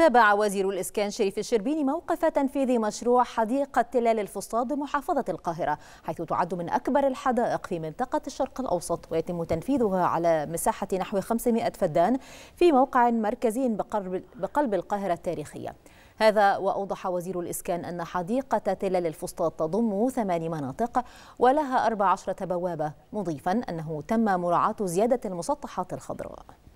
تابع وزير الإسكان شريف الشربيني موقف تنفيذ مشروع حديقة تلال الفصاد بمحافظة القاهرة حيث تعد من أكبر الحدائق في منطقة الشرق الأوسط ويتم تنفيذها على مساحة نحو 500 فدان في موقع مركزي بقلب القاهرة التاريخية هذا وأوضح وزير الإسكان أن حديقة تلال الفسطاط تضم ثمان مناطق ولها 14 بوابة مضيفا أنه تم مراعاة زيادة المسطحات الخضراء